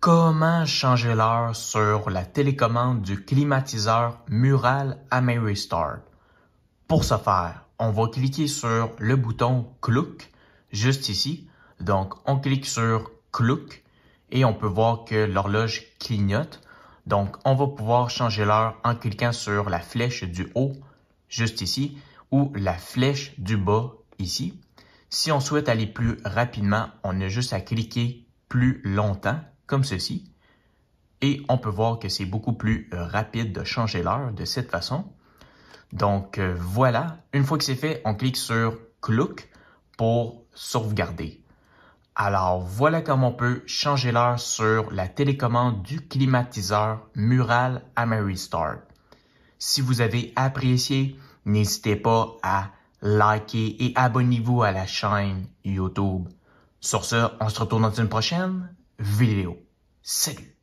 Comment changer l'heure sur la télécommande du climatiseur mural AmeriStart? Pour ce faire, on va cliquer sur le bouton Clouk, juste ici. Donc, on clique sur Clouk et on peut voir que l'horloge clignote. Donc, on va pouvoir changer l'heure en cliquant sur la flèche du haut, juste ici, ou la flèche du bas, ici. Si on souhaite aller plus rapidement, on a juste à cliquer plus longtemps comme ceci. Et on peut voir que c'est beaucoup plus euh, rapide de changer l'heure de cette façon. Donc euh, voilà, une fois que c'est fait, on clique sur Clook pour sauvegarder. Alors voilà comment on peut changer l'heure sur la télécommande du climatiseur Mural AmeriStar. Si vous avez apprécié, n'hésitez pas à liker et abonnez-vous à la chaîne YouTube. Sur ce, on se retourne dans une prochaine. vidéo. Salut